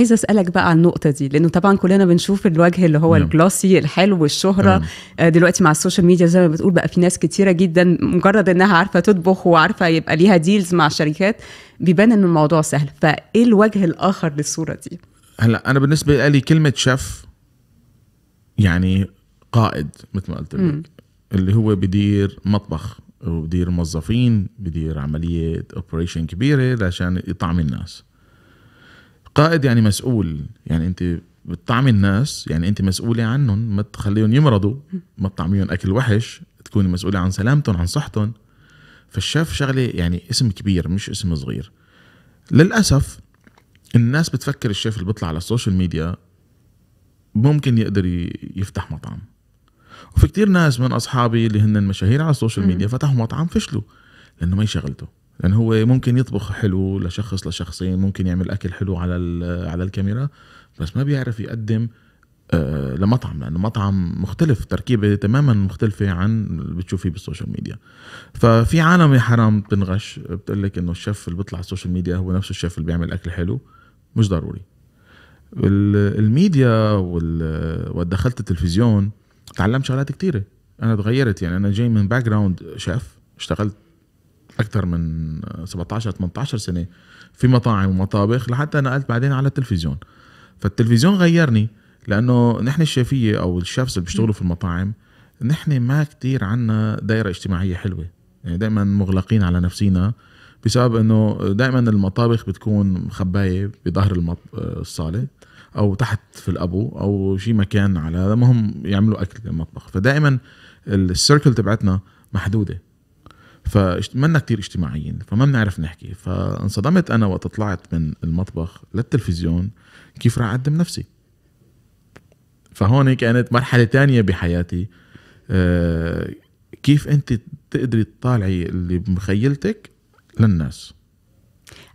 عايزه اسالك بقى على النقطه دي لانه طبعا كلنا بنشوف الوجه اللي هو الجلوسي الحلو الشهره آه، دلوقتي مع السوشيال ميديا زي ما بتقول بقى في ناس كتيره جدا مجرد انها عارفه تطبخ وعارفه يبقى ليها ديلز مع شركات بيبان ان الموضوع سهل فايه الوجه الاخر للصوره دي هلا انا بالنسبه لي كلمه شيف يعني قائد مثل ما قلت لك اللي هو بدير مطبخ وبدير موظفين بدير عمليه اوبريشن كبيره عشان يطعم الناس قائد يعني مسؤول يعني انت بتطعمي الناس يعني انت مسؤوله عنهم ما تخليهم يمرضوا ما تطعميهم اكل وحش تكوني مسؤوله عن سلامتهم عن صحتهم فالشيف شغله يعني اسم كبير مش اسم صغير للاسف الناس بتفكر الشيف اللي بيطلع على السوشيال ميديا ممكن يقدر يفتح مطعم وفي كتير ناس من اصحابي اللي هن مشاهير على السوشيال ميديا فتحوا مطعم فشلوا لانه ما شغلته يعني هو ممكن يطبخ حلو لشخص لشخصين ممكن يعمل اكل حلو على على الكاميرا بس ما بيعرف يقدم آه، لمطعم لانه مطعم مختلف تركيبه تماما مختلفه عن اللي بتشوفيه بالسوشيال ميديا ففي عالم يا حرام بتنغش بتقول لك انه الشيف اللي بيطلع على السوشيال ميديا هو نفس الشيف اللي بيعمل اكل حلو مش ضروري الميديا ودخلت التلفزيون تعلمت شغلات كثيره انا تغيرت يعني انا جاي من باك جراوند شيف اشتغلت اكثر من 17 18 سنه في مطاعم ومطابخ لحتى نقلت بعدين على التلفزيون فالتلفزيون غيرني لانه نحن الشيفيه او الشيفز اللي بيشتغلوا في المطاعم نحن ما كتير عنا دائره اجتماعيه حلوه يعني دائما مغلقين على نفسينا بسبب انه دائما المطابخ بتكون مخبايه بظهر الصاله او تحت في الابو او شي مكان على المهم يعملوا اكل المطبخ فدائما السيركل تبعتنا محدوده فمنا كتير اجتماعيين فما بنعرف نحكي فانصدمت انا وقت طلعت من المطبخ للتلفزيون كيف راح اقدم نفسي فهون كانت مرحله تانية بحياتي آه، كيف انت تقدري تطالعي اللي بمخيلتك للناس